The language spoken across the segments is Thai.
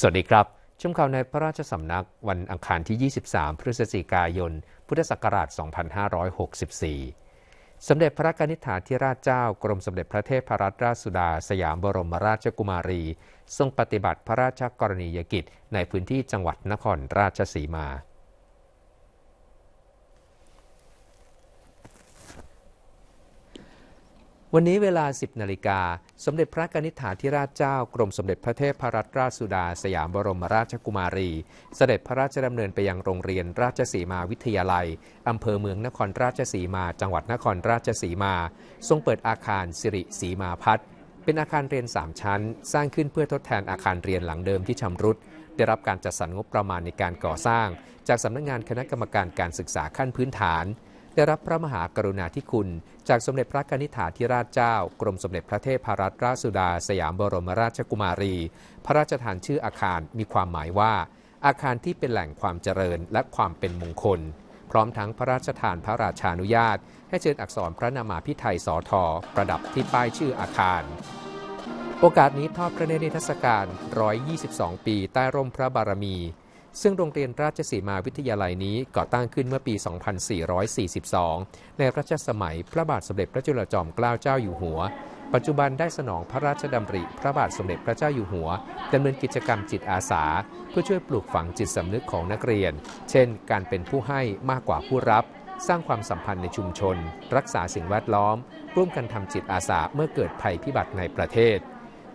สวัสดีครับ ชมข่าวในพระราชสำนักวันอังคารที่ 23 พฤศจิกายน พุทธศักราช 2564 สมเด็จพระกนิษฐาธิราชเจ้ากรมสมเด็จพระเทพรัตนราชสุดา สยามบรมราชกุมารี ทรงปฏิบัติพระราชกรณียกิจในพื้นที่จังหวัดนครราชสีมาวันนี้เวลา 10 นาฬิกา สมเด็จพระกนิษฐาธิราชเจ้ากรมสมเด็จพระเทพรัตนราชสุดา สยามบรมราชกุมารีสเสด็จพระราชดำเนินไปยังโรงเรียนราชสีมาวิทยาลัย อำเภอเมืองนครราชสีมา จังหวัดนครราชสีมา ทรงเปิดอาคารสิริสีมาพัฒเป็นอาคารเรียน 3 ชั้น สร้างขึ้นเพื่อทดแทนอาคารเรียนหลังเดิมที่ชำรุด ได้รับการจัดสรรงบประมาณในการก่อสร้าง จากสำนักงงานคณะกรรมการการศึกษาขั้นพื้นฐานได้รับพระมหากรุณาธิคุณจากสมเด็จพระนิษฐาธิราชเจ้า กรมสมเด็จพระเทพรัตนราชสุดา สยามบรมราชกุมารี พระราชทานชื่ออาคารมีความหมายว่า อาคารที่เป็นแหล่งความเจริญและความเป็นมงคล พร้อมทั้งพระราชทานพระราชานุญาต ให้เชิญอักษรพระนามาพิไทยสอทอประดับที่ป้ายชื่ออาคาร โอกาสนี้ทอดพระเนตรนิทรรศการ122 ปี ใต้ร่มพระบารมีซึ่งโรงเรียนราชสีมาวิทยาลัยนี้ก่อตั้งขึ้นเมื่อปี 2442 ในรัชสมัย พระบาทสมเด็จพระจุลจอมเกล้าเจ้าอยู่หัว ปัจจุบันได้สนองพระราชดำริพระบาทสมเด็จพระเจ้าอยู่หัวดำเนินกิจกรรมจิตอาสา เพื่อช่วยปลูกฝังจิตสำนึกของนักเรียน เช่น การเป็นผู้ให้มากกว่าผู้รับ สร้างความสัมพันธ์ในชุมชน รักษาสิ่งแวดล้อม ร่วมกันทำจิตอาสาเมื่อเกิดภัยพิบัติในประเทศ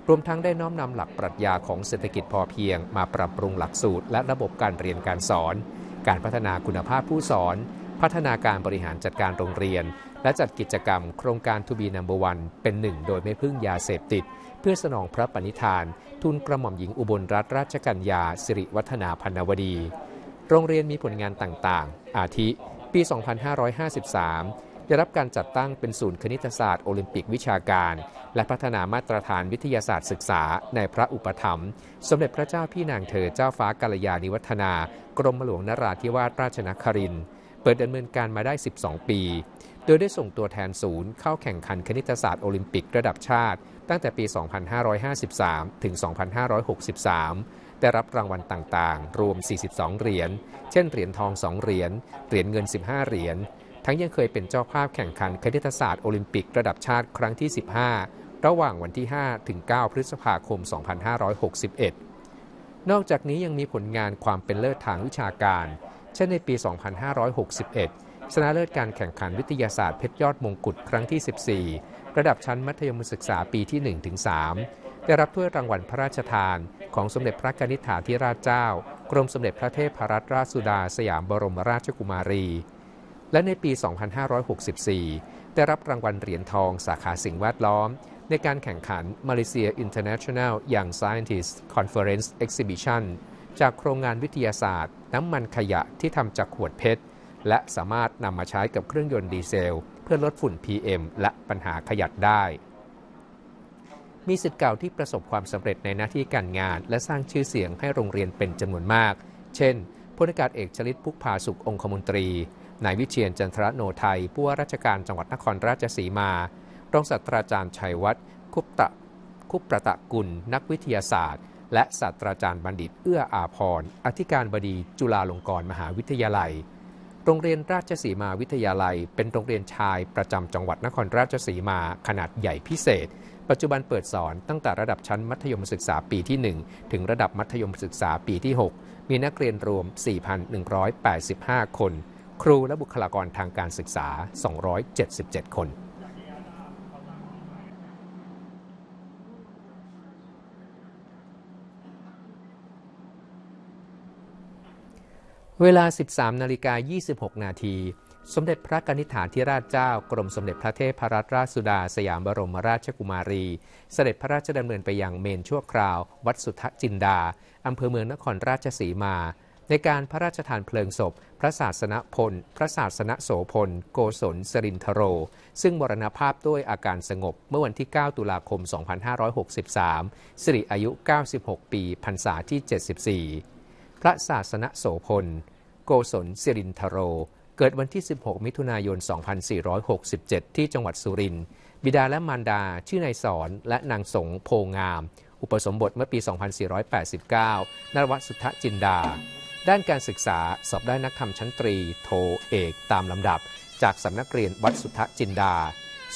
รวมทั้งได้น้อมนำหลักปรัชญาของเศรษฐกิจพอเพียงมาปรับปรุงหลักสูตรและระบบการเรียนการสอน การพัฒนาคุณภาพผู้สอน พัฒนาการบริหารจัดการโรงเรียน และจัดกิจกรรมโครงการทูบีนัมเบอร์วันเป็นหนึ่งโดยไม่พึ่งยาเสพติด เพื่อสนองพระปณิธาน ทุนกระหม่อมหญิงอุบลรัตนราชกัญญา สิริวัฒนาพันวดี โรงเรียนมีผลงานต่างๆ อาทิปี 2553ได้รับการจัดตั้งเป็นศูนย์คณิตศาสตร์โอลิมปิกวิชาการ และพัฒนามาตรฐานวิทยาศาสตร์ศึกษาในพระอุปถัมภ์สมเด็จพระเจ้าพี่นางเธอเจ้าฟ้ากัลยาณิวัฒนา กรมหลวงนราธิวาสราชนครินเปิดดำเนินการมาได้ 12 ปี โดยได้ส่งตัวแทนศูนย์เข้าแข่งขันคณิตศาสตร์โอลิมปิกระดับชาติ ตั้งแต่ปี 2553 ถึง 2563 ได้รับรางวัลต่างๆ รวม 42 เหรียญ เช่น เหรียญทอง 2 เหรียญ เหรียญเงิน 15 เหรียญทั้งยังเคยเป็นเจ้าภาพแข่งขันคณิตศาสตร์โอลิมปิกระดับชาติครั้งที่ 15 ระหว่างวันที่ 5 ถึง 9 พฤษภาคม 2561 นอกจากนี้ยังมีผลงานความเป็นเลิศทางวิชาการ เช่นในปี 2561ชนะเลิศการแข่งขันวิทยาศาสตร์เพชรยอดมงกุฎครั้งที่ 14 ระดับชั้นมัธยมศึกษาปีที่ 1 ถึง 3 ได้รับถ้วยรางวัลพระราชทาน ของสมเด็จพระกนิษฐาธิราชเจ้า กรมสมเด็จพระเทพรัตนราชสุดา สยามบรมราชกุมารีและในปี 2564 ได้รับรางวัลเหรียญทองสาขาสิ่งแวดล้อม ในการแข่งขันมา m a l a y s อ a i เ t e r n a t น o n a l y งไซเอนติสต์คอนเฟอเรนซ์เอ็กซิบิชันจากโครงงานวิทยาศาสตร์ น้ำมันขยะที่ทำจากขวดเพชร และสามารถนำมาใช้กับเครื่องยนต์ดีเซล เพื่อลดฝุ่น PM และปัญหาขยะได้ มีสิทธิ์เก่าที่ประสบความสำเร็จในหน้าที่การงาน และสร้างชื่อเสียงให้โรงเรียนเป็นจำนวนมาก เช่นพลอากาศเอกชลิตพุกพาสุของคมนตรี นายวิเชียนจันทรโนไทยผู้ว่าราชการจังหวัดนครราชสีมา รองศาสตราจารย์ชัยวัฒน์คุปตะคุปประตะกุลนักวิทยาศาสตร์ และศาสตราจารย์บัณฑิตเอื้ออาพรอธิการบดีจุฬาลงกรณ์มหาวิทยาลัย โรงเรียนราชสีมาวิทยาลัย เป็นโรงเรียนชายประจำจังหวัดนครราชสีมาขนาดใหญ่พิเศษ ปัจจุบันเปิดสอนตั้งแต่ระดับชั้นมัธยมศึกษาปีที่ 1 ถึงระดับมัธยมศึกษาปีที่ 6มีนักเรียนรวม 4,185 คน ครูและบุคลากรทางการศึกษา 277 คน เวลา 13 นาฬิกา 26 นาทีสมเด็จพระกนิษฐานธิราชเจ้า กรมสมเด็จพระเทพรัตนราชสุดา สยามบรมราชกุมารี เสด็จพระราชดำเนินไปยังเมนชั่วคราว วัดสุทธจินดาอำเภอเมืองนครราชสีมา ในการพระราชทานเพลิงศพ พระศาสนพล พระศาสนโสพลโกศลสรินทโร ซึ่งมรณภาพด้วยอาการสงบเมื่อวันที่ 9ตุลาคม2563สิริอายุ 96 ปีพรรษาที่ 74 พระศาสนโสพล โกศลสิรินทโรเกิดวันที่ 16 มิถุนายน 2467 ที่จังหวัดสุรินทร์ บิดาและมารดา ชื่อนายสอนและนางสงโพงาม อุปสมบทเมื่อปี 2489 นวัดสุทธจินดา ด้านการศึกษาสอบได้นักธรรมชั้นตรีโทเอก ตามลำดับ จากสำนักเรียนวัดสุทธจินดา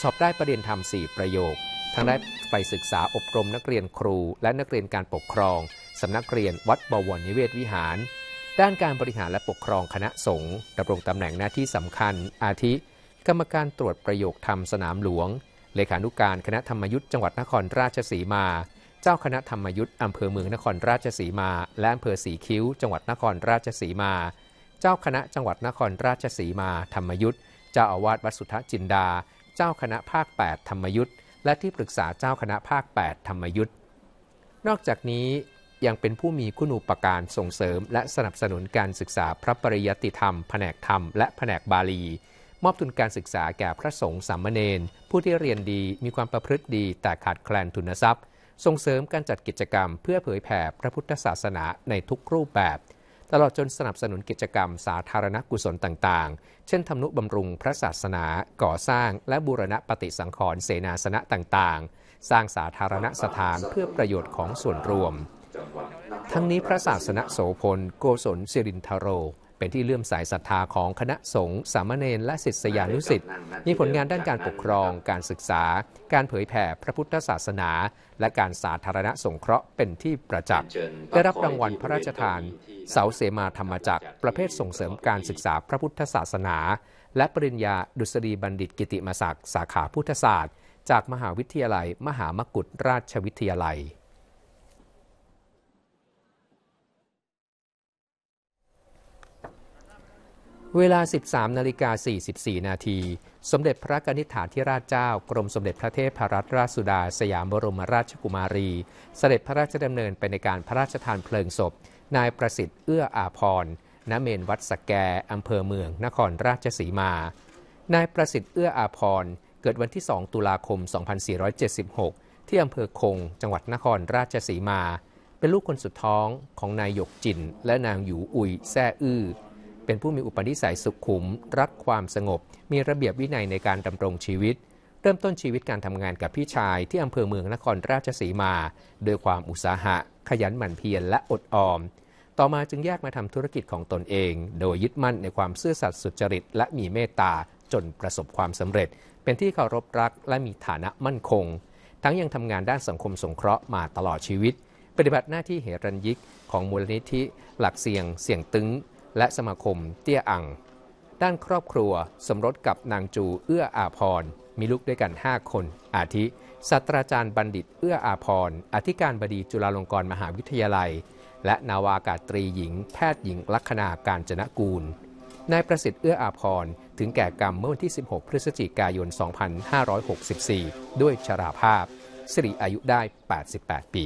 สอบได้ประเด็นธรรม 4 ประโยค ทั้งได้ไปศึกษาอบรมนักเรียนครูและนักเรียนการปกครองสำนักเรียนวัดบวรนิเวศวิหารด้านการบริหารและปกครองคณะสงฆ์ดำรงตำแหน่งหน้าที่สำคัญอาทิ กรรมการตรวจประโยคธรรมสนามหลวงเลขานุการคณะธรรมยุทธ์จังหวัดนครราชสีมา เจ้าคณะธรรมยุทธ์อำเภอเมืองนครราชสีมา และอำเภอสีคิ้ว จังหวัดนครราชสีมา เจ้าคณะจังหวัดนครราชสีมาธรรมยุทธ์เจ้าอาวาสวัดสุทธจินดา เจ้าคณะภาค 8 ธรรมยุทธ์และที่ปรึกษาเจ้าคณะภาค 8 ธรรมยุทธ์นอกจากนี้ยังเป็นผู้มีคุณูปการส่งเสริมและสนับสนุนการศึกษาพระปริยัติธรรม แผนกธรรมและแผนกบาลี มอบทุนการศึกษาแก่พระสงฆ์สามเณรผู้ที่เรียนดีมีความประพฤติดีแต่ขาดแคลนทุนทรัพย์ ส่งเสริมการจัดกิจกรรม เพื่อเผยแผ่พระพุทธศาสนาในทุกรูปแบบ ตลอดจนสนับสนุนกิจกรรม สาธารณกุศลต่างๆ เช่นทำนุบำรุงพระศาสนาก่อสร้าง และบูรณะปฏิสังขรณ์เสนาสนะต่างๆสร้างสาธารณสถานเพื่อประโยชน์ของส่วนรวมทั้งนี้พระศาสนโสพลโกศล สิรินทโร เป็นที่เลื่อมสายศรัทธาของคณะสงฆ์สามเณรและศิษยานุศิษย์มีผลงานด้านการปกครอง การศึกษา การเผยแผ่พระพุทธศาสนาและการสาธารณสงเคราะห์เป็นที่ประจักษ์ได้รับรางวัลพระราชทาน เสาเสมาธรรมจักรประเภทส่งเสริมการศึกษาพระพุทธศาสนา และปริญญาดุษฎีบัณฑิตกิติมศักดิ์สาขาพุทธศาสตร์ จากมหาวิทยาลัย มหามกุฏราชวิทยาลัยเวลา 13 นาฬิกา 44 นาที สมเด็จพระนิษฐานทิราชเจ้ากรมสมเด็จพระเทพรัตนราชสุดาสยามบรมราชกุมารี เสด็จพระราชดำเนินไปในการพระราชทานเพลิงศพ นายประสิทธิ์เอื้ออาพรณเมนวัดสแกอำเภอเมือง นครราชสีมา นายประสิทธิ์เอื้ออาพรเกิดวันที่ 2 ตุลาคม 2476 ที่อำเภอคง จังหวัดนครราชสีมา เป็นลูกคนสุดท้องของนายหยกจินและนางหยูอุยแซ่อื้อเป็นผู้มีอุปนิสัยสุขขุม รักความสงบ มีระเบียบวินัยในการดำรงชีวิต เริ่มต้นชีวิตการทำงานกับพี่ชายที่อำเภอเมืองนครราชสีมา โดยความอุตสาหะขยันหมั่นเพียรและอดออม ต่อมาจึงแยกมาทำธุรกิจของตนเอง โดยยึดมั่นในความซื่อสัตย์สุจริต และมีเมตตาจนประสบความสำเร็จ เป็นที่เคารพรัก และมีฐานะมั่นคง ทั้งยังทำงานด้านสังคมสงเคราะห์มาตลอดชีวิต ปฏิบัติหน้าที่เหรัญยิกของมูลนิธิหลักเสียงเสียงตึงและสมาคมเตี้ยอัง ด้านครอบครัว สมรสกับนางจูเอื้ออาพรมีลูกด้วยกัน 5 คน อาทิศาสตราจารย์บัณฑิตเอื้ออาพรอธิการบดีจุฬาลงกรณ์มหาวิทยาลัย และนาวากาตรีหญิง แพทย์หญิงลัคนาการจนะกูลนายประสิทธิ์เอื้ออาพรถึงแก่กรรมเมื่อวันที่ 16 พฤศจิกายน 2564 ด้วยชราภาพสิริอายุได้ 88 ปี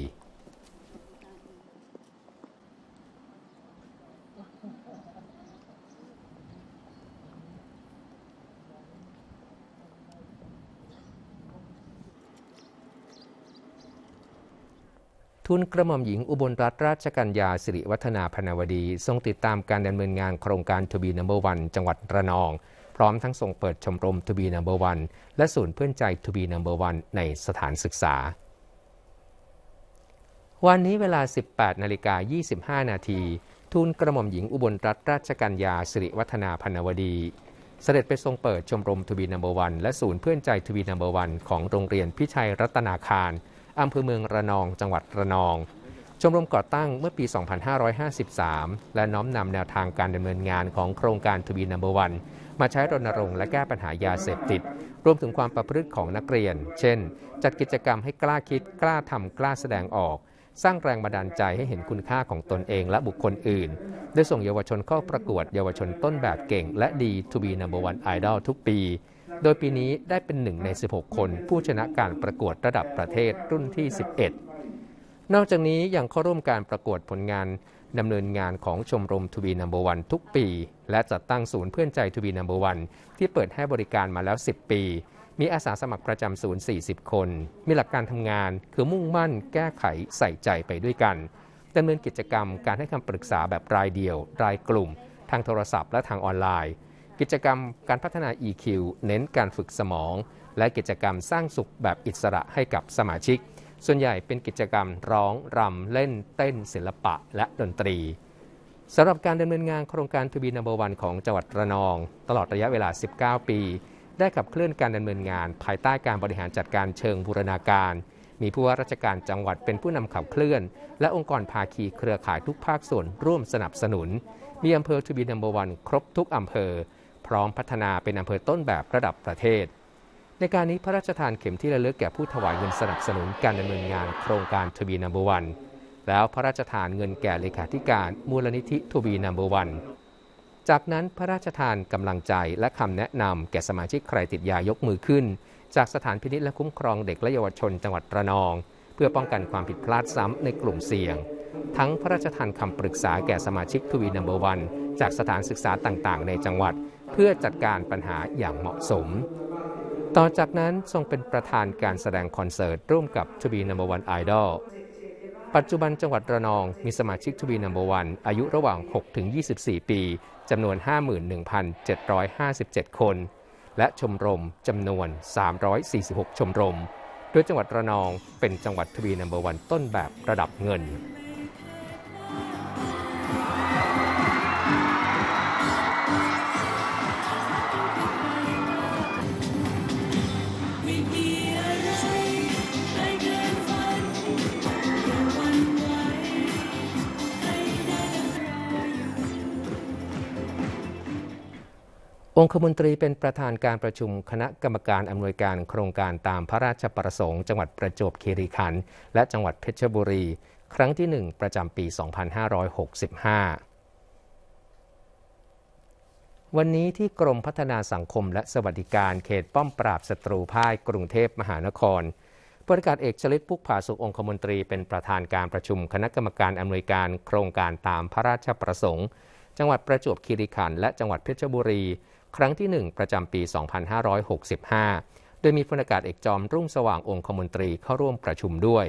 ทุนกระหม่อมหญิงอุบลรัตนราชกัญญาสิริวัฒนาพนาวดีทรงติดตามการดำเนินงานโครงการทบีนัมเบอร์วันจังหวัดระนอง พร้อมทั้งส่งเปิดชมรมทบีนัมเบอร์วันและศูนย์เพื่อนใจทบีนัมเบอร์วันในสถานศึกษา วันนี้เวลา 18นาฬิกา25นาทีทูลกระหม่อมหญิงอุบลรัตนราชกัญญาสิริวัฒนาพนาวดี เสด็จไปทรงเปิดชมรมทวีนัมเบอร์วันและศูนย์เพื่อนใจทวีนัมเบอร์วันของโรงเรียนพิชัยรัตนาคารอำเภอเมืองระนองจังหวัดระนอง ชมรมก่อตั้งเมื่อปี 2553 และน้อมนำแนวทางการดำเนินงานของโครงการทวีนัมเบอร์วันมาใช้รณรงค์และแก้ปัญหายาเสพติด รวมถึงความประพฤติของนักเรียน เช่น จัดกิจกรรมให้กล้าคิดกล้าทำกล้าแสดงออก สร้างแรงบันดาลใจให้เห็นคุณค่าของตนเองและบุคคลอื่นโดยส่งเยาวชนเข้าประกวด เยาวชนต้นแบบเก่ง และดีีนัมเบอร์วันไอดอลทุกปีโดยปีนี้ได้เป็นหนึ่งใน 16 คน ผู้ชนะการประกวดระดับประเทศ รุ่นที่ 11 นอกจากนี้ยังเข้าร่วมการประกวดผลงานดำเนินงานของชมรมทวีนัมเบอร์วันทุกปี และจัดตั้งศูนย์เพื่อนใจทวีนัมเบอร์วันที่เปิดให้บริการมาแล้ว 10 ปี มีอาสาสมัครประจำศูนย์ 40 คน มีหลักการทำงานคือมุ่งมั่นแก้ไขใส่ใจไปด้วยกันดำเนินกิจกรรมการให้คำปรึกษาแบบรายเดียว รายกลุ่มทางโทรศัพท์และทางออนไลน์กิจกรรมการพัฒนา EQ เน้นการฝึกสมอง และกิจกรรมสร้างสุขแบบอิสระให้กับสมาชิก ส่วนใหญ่เป็นกิจกรรมร้องรำเล่น เต้น ศิลปะและดนตรี สำหรับการดำเนินงานโครงการทูบีนัมเบอร์วันของจังหวัดระนอง ตลอดระยะเวลา 19 ปี ได้ขับเคลื่อนการดำเนินงาน ภายใต้การบริหารจัดการเชิงบูรณาการ มีผู้ว่าราชการจังหวัดเป็นผู้นำขับเคลื่อน และองค์กรภาคีเครือข่ายทุกภาคส่วนร่วมสนับสนุน มีอำเภอทูบีนัมเบอร์วันครบทุกอำเภอพร้อมพัฒนาเป็นอำเภอต้นแบบระดับประเทศ ในการนี้พระราชทานเข็มที่ระลึกแก่ผู้ถวายเงินสนับสนุนการดำเนินงานโครงการทวีนัมเบอร์วันแล้วพระราชทานเงินแก่เลขาธิการมูลนิธิทวีนัมเบอร์วันจากนั้นพระราชทานกำลังใจและคำแนะนำแก่สมาชิกใครติดยายกมือขึ้น จากสถานพินิษและคุ้มครองเด็กและเยาวชนจังหวัดระนองเพื่อป้องกันความผิดพลาดซ้ำในกลุ่มเสี่ยง ทั้งพระราชทานคำปรึกษาแก่สมาชิกทวีนัมเบอร์วันจากสถานศึกษาต่างๆ ในจังหวัดเพื่อจัดการปัญหาอย่างเหมาะสม ต่อจากนั้นทรงเป็นประธานการแสดงคอนเสิร์ต ร่วมกับีนัมเบอร์วันไอดอลปัจจุบันจังหวัดระนองมีสมาชิกทวีนัมเบอร์วันอายุระหว่าง 6 ถึง 24 ปีจำนวน 51,757 คน และชมรมจำนวน 346 ชมรม โดยจังหวัดระนองเป็นจังหวัดทวีนัมเบอร์วันต้นแบบระดับเงินองคมนตรีเป็นประธานการประชุมคณะกรรมการอำนวยการโครงการตามพระราชประสงค์ จังหวัดประจวบคีรีขันธ์และจังหวัดเพชรบุรีครั้งที่ 1 ประจำปี 2565 วันนี้ที่กรมพัฒนาสังคมและสวัสดิการเขตป้อม ปราบศัตรูพ่ายกรุงเทพมหานครพลอากาศเอกชลิตพุกผาสุของคมนตรีเป็นประธานการประชุมคณะกรรมการอำนวยการโครงการตามพระราชประสงค์จังหวัดประจวบคีรีขันธ์และจังหวัดเพชรบุรีครั้งที่ 1 ประจำปี 2565 โดยมีพลอากาศเอกจอมรุ่งสว่างองคมนตรีเข้าร่วมประชุมด้วย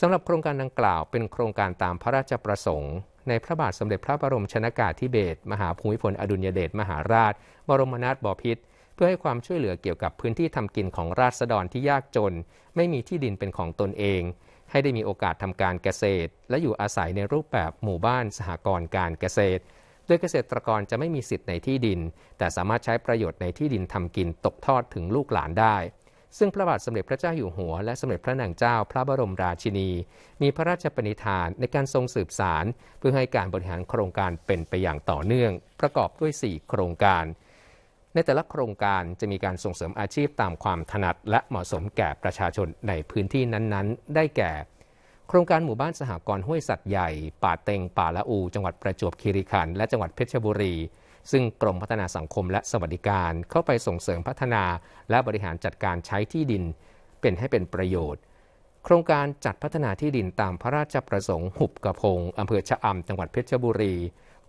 สำหรับโครงการดังกล่าว เป็นโครงการตามพระราชประสงค์ ในพระบาทสมเด็จพระบรมชนากาธิเบศรมหาภูมิพลอดุลยเดชมหาราชบรมนาถบพิตรเพื่อให้ความช่วยเหลือเกี่ยวกับพื้นที่ทำกินของราษฎรที่ยากจน ไม่มีที่ดินเป็นของตนเอง ให้ได้มีโอกาสทำการเกษตร และอยู่อาศัยในรูปแบบหมู่บ้านสหกรณ์การเกษตรโดยเกษตรกรจะไม่มีสิทธิ์ในที่ดิน แต่สามารถใช้ประโยชน์ในที่ดินทำกินตกทอดถึงลูกหลานได้ ซึ่งพระบาทสมเด็จพระเจ้าอยู่หัว และสมเด็จพระนาง เจ้าพระบรมราชินี มีพระราชปณิธานในการทรงสืบสารเพื่อให้การบริหารโครงการเป็นไปอย่างต่อเนื่อง ประกอบด้วย 4 โครงการ ในแต่ละโครงการจะมีการส่งเสริมอาชีพตามความถนัด และเหมาะสมแก่ประชาชนในพื้นที่นั้น ๆ ได้แก่โครงการหมู่บ้านสหกรณ์ห้วยสัตว์ใหญ่ ป่าเต็งป่าละอู จังหวัดประจวบคีรีขันธ์และจังหวัดเพชรบุรี ซึ่งกรมพัฒนาสังคมและสวัสดิการเข้าไปส่งเสริมพัฒนาและบริหารจัดการใช้ที่ดิน เป็นให้เป็นประโยชน์ โครงการจัดพัฒนาที่ดินตามพระราชประสงค์หุบกระพงอำเภอชะอำจังหวัดเพชรบุรี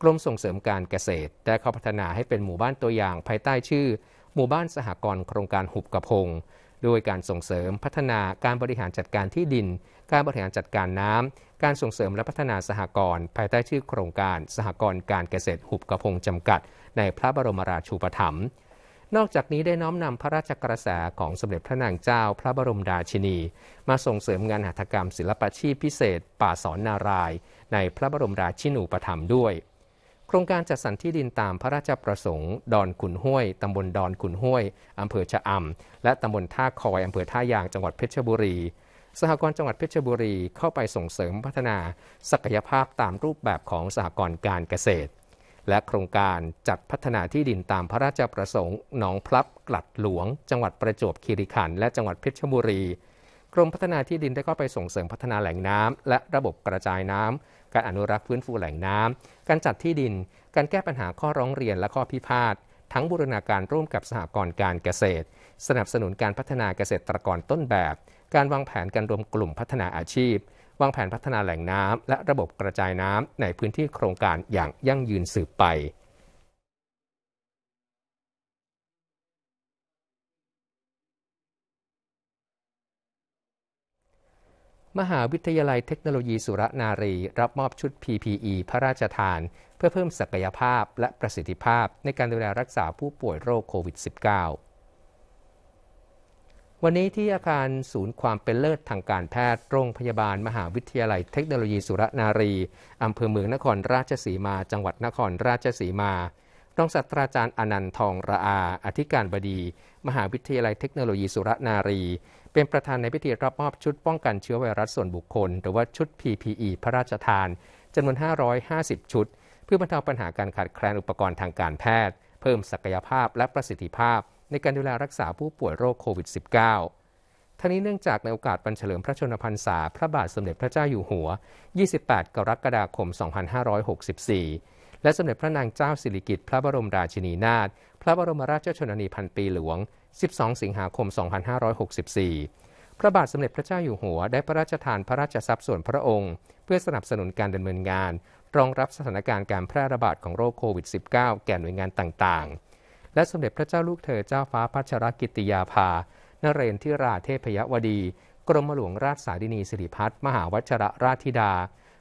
กรมส่งเสริมการเกษตรได้เข้าพัฒนาให้เป็นหมู่บ้านตัวอย่างภายใต้ชื่อ หมู่บ้านสหกรณ์โครงการหุบกระพงด้วยการส่งเสริมพัฒนาการบริหารจัดการที่ดิน การบริหารจัดการน้ำ การส่งเสริมและพัฒนาสหกรณ์ภายใต้ชื่อโครงการสหกรณ์การเกษตรหุบกระพงจำกัดในพระบรมราชูปถัมภ์ นอกจากนี้ได้น้อมนำพระราชกระแสของสมเด็จพระนางเจ้าพระบรมราชินี มาส่งเสริมงานหัตถกรรมศิลปะชีพพิเศษ ป่าสอนนารายในพระบรมราชินูปถัมภ์ด้วยโครงการจัดสรรที่ดินตามพระราชประสงค์ดอนขุนห้วยตำบลดอนขุนห้วยอำเภอชะอำและตำบลท่าคอยอำเภอท่ายางจังหวัดเพชรบุรี สหกรณ์จังหวัดเพชรบุรีเข้าไปส่งเสริมพัฒนาศักยภาพตามรูปแบบของสหกรณ์การเกษตร และโครงการจัดพัฒนาที่ดินตามพระราชประสงค์หนองพลับ กลัดหลวง จังหวัดประจวบคีรีขันธ์และจังหวัดเพชรบุรีกรมพัฒนาที่ดินได้เข้าไปส่งเสริมพัฒนาแหล่งน้ำและระบบกระจายน้ำการอนุรักษ์ฟื้นฟูแหล่งน้ำการจัดที่ดิน การแก้ปัญหาข้อร้องเรียนและข้อพิพาท ทั้งบูรณาการร่วมกับสหกรณ์การเกษตร สนับสนุนการพัฒนาเกษตรกรต้นแบบ การวางแผนการรวมกลุ่มพัฒนาอาชีพ วางแผนพัฒนาแหล่งน้ำและระบบกระจายน้ำในพื้นที่โครงการอย่างยั่งยืนสืบไปมหาวิทยาลัยเทคโนโลยีสุรนารี รับมอบชุด PPE พระราชทาน เพื่อเพิ่มศักยภาพและประสิทธิภาพในการดูแลรักษาผู้ป่วยโรคโควิด -19 วันนี้ที่อาคารศูนย์ความเป็นเลิศทางการแพทย์ โรงพยาบาล มหาวิทยาลัยเทคโนโลยีสุรนารีอำเภอเมืองนครราชสีมา จังหวัดนครราชสีมา รองศาสตราจารย์อนันต์ทองระอา อธิการบดี มหาวิทยาลัยเทคโนโลยีสุรนารีเป็นประธานในพิธีรับมอบชุดป้องกันเชื้อไวรัสส่วนบุคคล หรือว่าชุด PPE พระราชทานจำนวน 550 ชุด เพื่อบรรเทาปัญหาการขาดแคลนอุปกรณ์ทางการแพทย์ เพิ่ม ศักยภาพและประสิทธิภาพในการดูแลรักษาผู้ป่วยโรคโควิด -19 ทั้งนี้เนื่องจากในโอกาสบรรเฉลิมพระชนมพรรษาพระบาทสมเด็จพระเจ้าอยู่หัว 28กรกฎาคม2564 และสมเด็จพระนางเจ้าสิริกิติ์พระบรมราชินีนาถพระบรมราชชนนีพันปีหลวง12 สิงหาคม 2564 พระบาทสมเด็จพระเจ้าอยู่หัวได้พระราชทานพระราชทรัพย์ส่วนพระองค์ เพื่อสนับสนุนการดำเนินงานรองรับสถานการณ์การแพร่ระบาดของโรคโควิด -19 แก่หน่วยงานต่าง ๆ และสมเด็จพระเจ้าลูกเธอเจ้าฟ้าพัชรกิติยาภา นเรนทิราเทพยวดี กรมหลวงราชสารินีสิริพัฒน์มหาวัชระราธิดา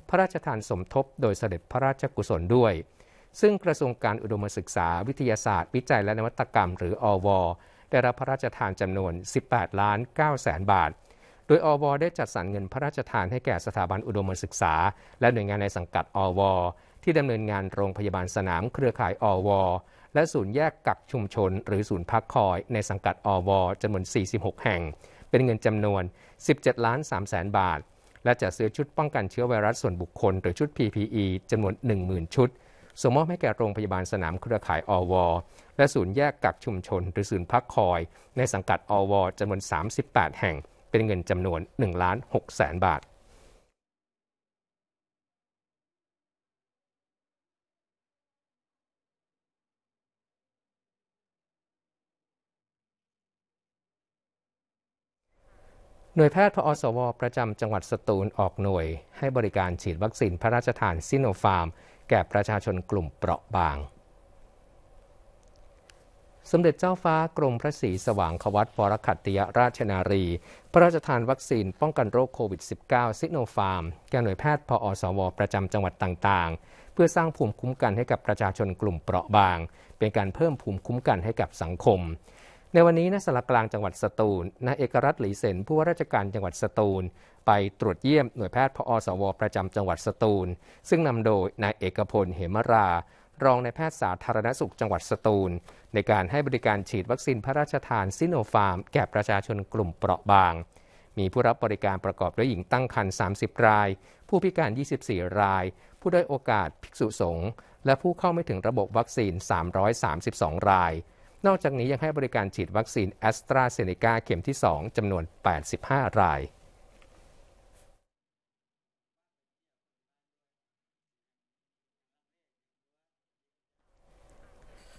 พระราชทานสมทบ โดยเสด็จพระราชกุศลด้วย ซึ่งกระทรวงการอุดมศึกษาวิทยาศาสตร์ วิจัยและนวัตกรรมหรืออวได้รับพระราชทานจำนวน 18 ล้าน 9 แสนบาท โดยอวได้จัดสรรเงินพระราชทานให้แก่สถาบันอุดมศึกษาและหน่วยงานในสังกัดอวที่ดำเนินงานโรงพยาบาลสนามเครือข่ายอว และศูนย์แยกกักชุมชนหรือศูนย์พักคอยในสังกัดอวจำนวน 46 แห่ง เป็นเงินจำนวน 17 ล้าน3แสนบาท และจะซื้อชุดป้องกันเชื้อไวรัสส่วนบุคคลหรือชุด PPE จำนวน 10,000 ชุดส่งมอบให้แก่โรงพยาบาลสนามเครือข่ายอว และศูนย์แยกกักชุมชนหรือศูนย์พักคอย ในสังกัดอวจำนวน 38 แห่ง เป็นเงินจำนวน1ล้าน6แสนบาท หน่วยแพทย์พอสว ประจำจังหวัดสตูลออกหน่วยให้บริการฉีดวัคซีนพระราชทานซิโนฟาร์มแก่ประชาชนกลุ่มเปราะบาง สมเด็จเจ้าฟ้ากรมพระศรีสว่างควัตปรคัตติยราชนารี พระราชทานวัคซีนป้องกันโรคโควิด -19 ซิโนฟาร์ม แก่หน่วยแพทย์พอสวประจำจังหวัดต่างๆ เพื่อสร้างภูมิคุ้มกันให้กับประชาชนกลุ่มเปราะบาง เป็นการเพิ่มภูมิคุ้มกันให้กับสังคม ในวันนี้ณสารกลางจังหวัดสตูลนายเอกรัตน์หลีเสนผู้ว่าราชการจังหวัดสตูลไปตรวจเยี่ยมหน่วยแพทย์พออสว ประจำจังหวัดสตูล ซึ่งนำโดยนายเอกพลเหมรา รองนายแพทย์สาธารณสุขจังหวัดสตูล ในการให้บริการฉีดวัคซีนพระราชทานซิโนฟาร์มแก่ประชาชนกลุ่มเปราะบาง มีผู้รับบริการประกอบด้วยหญิงตั้งครรภ์30 ราย ผู้พิการ 24 ราย ผู้ด้อยโอกาสภิกษุสงฆ์และผู้เข้าไม่ถึงระบบวัคซีน332ราย นอกจากนี้ยังให้บริการฉีดวัคซีนแอสตราเซเนกาเข็มที่ 2จำนวน 85 ราย